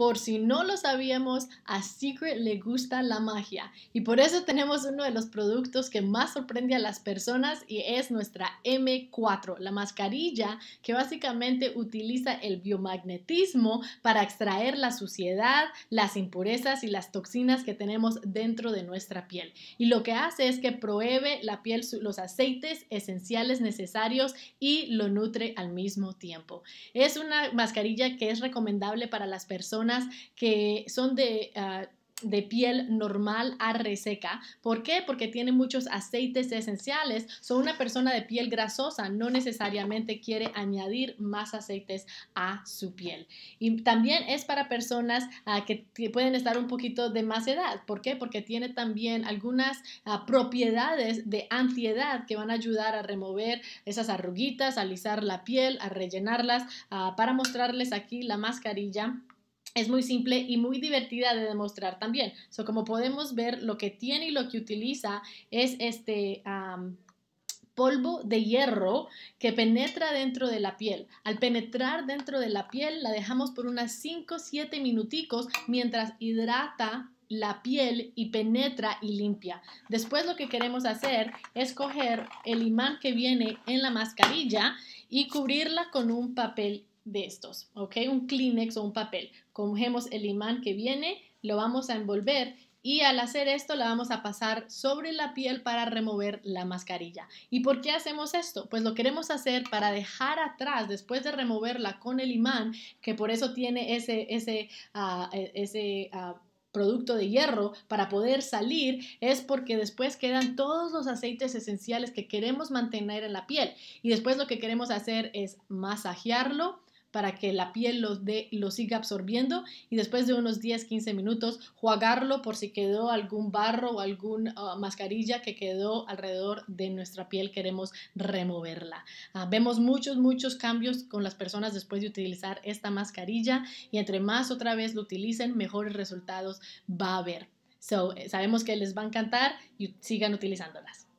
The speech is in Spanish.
Por si no lo sabíamos, a Secret le gusta la magia y por eso tenemos uno de los productos que más sorprende a las personas y es nuestra M4, la mascarilla que básicamente utiliza el biomagnetismo para extraer la suciedad, las impurezas y las toxinas que tenemos dentro de nuestra piel. Y lo que hace es que prohíbe la piel los aceites esenciales necesarios y lo nutre al mismo tiempo. Es una mascarilla que es recomendable para las personas que son ah, de... piel normal a reseca. ¿Por qué? Porque tiene muchos aceites esenciales. Son una persona de piel grasosa no necesariamente quiere añadir más aceites a su piel. Y también es para personas ah, que, pueden estar un poquito de más edad. ¿Por qué? Porque tiene también algunas ah, propiedades de antiedad que van a ayudar a remover esas arruguitas, a alisar la piel, a rellenarlas. para mostrarles aquí la mascarilla es muy simple y muy divertida de demostrar también. So, como podemos ver, lo que tiene y lo que utiliza es este polvo de hierro que penetra dentro de la piel. Al penetrar dentro de la piel, la dejamos por unas 5 7 minuticos mientras hidrata la piel y penetra y limpia. Después lo que queremos hacer es coger el imán que viene en la mascarilla y cubrirla con un papel de estos, ¿ok? Un Kleenex o un papel. Cogemos el imán que viene, lo vamos a envolver y al hacer esto la vamos a pasar sobre la piel para remover la mascarilla. ¿Y por qué hacemos esto? Pues lo queremos hacer para dejar atrás, después de removerla con el imán, que por eso tiene ese, ese, ah, e, ese ah, producto de hierro para poder salir es porque después quedan todos los aceites esenciales que queremos mantener en la piel y después lo que queremos hacer es masajearlo, para que la piel lo, de, lo siga absorbiendo y después de unos 10-15 minutos jugarlo por si quedó algún barro o alguna ah, mascarilla que quedó alrededor de nuestra piel, queremos removerla. Ah, vemos muchos, muchos cambios con las personas después de utilizar esta mascarilla y entre más otra vez lo utilicen, mejores resultados va a haber. So, eh, sabemos que les va a encantar y sigan utilizándolas.